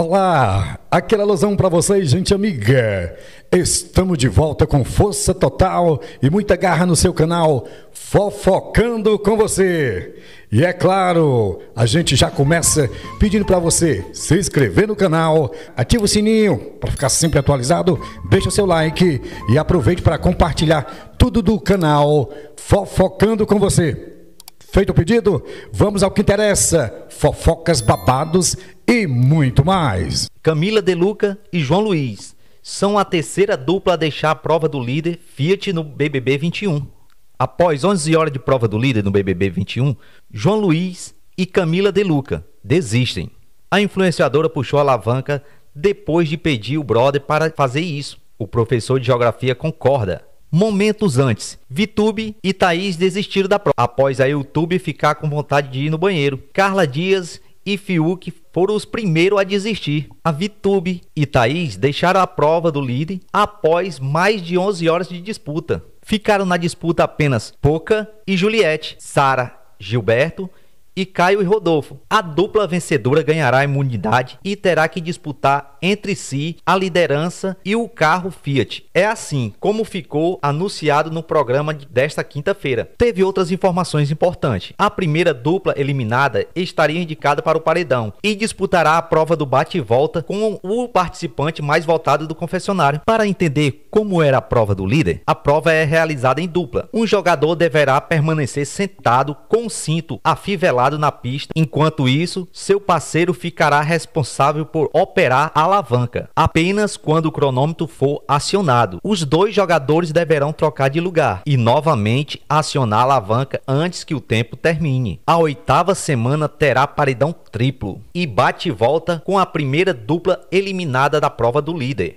Olá, aquela alusão para vocês, gente amiga. Estamos de volta com força total e muita garra no seu canal, fofocando com você. E é claro, a gente já começa pedindo para você se inscrever no canal, ativa o sininho para ficar sempre atualizado, deixa o seu like e aproveite para compartilhar tudo do canal, fofocando com você. Feito o pedido, vamos ao que interessa: fofocas, babados e muito mais. Camila Deluca e João Luiz são a terceira dupla a deixar a prova do líder Fiat no BBB 21. Após 11 horas de prova do líder no BBB 21, João Luiz e Camila Deluca desistem. A influenciadora puxou a alavanca depois de pedir o brother para fazer isso. O professor de geografia concorda. Momentos antes, Vitube e Thaís desistiram da prova após a YouTube ficar com vontade de ir no banheiro. Carla Dias e Fiuk foram os primeiros a desistir. A Vitube e Thaís deixaram a prova do líder após mais de 11 horas de disputa. Ficaram na disputa apenas Poca e Juliette, Sara, Gilberto Caio e Rodolfo. A dupla vencedora ganhará a imunidade e terá que disputar entre si a liderança e o carro Fiat. É assim como ficou anunciado no programa desta quinta-feira. Teve outras informações importantes. A primeira dupla eliminada estaria indicada para o paredão e disputará a prova do bate e volta com o participante mais votado do confessionário. Para entender como era a prova do líder, a prova é realizada em dupla. Um jogador deverá permanecer sentado com o cinto afivelado na pista. Enquanto isso, seu parceiro ficará responsável por operar a alavanca, apenas quando o cronômetro for acionado. Os dois jogadores deverão trocar de lugar e novamente acionar a alavanca antes que o tempo termine. A oitava semana terá paredão triplo e bate volta com a primeira dupla eliminada da prova do líder.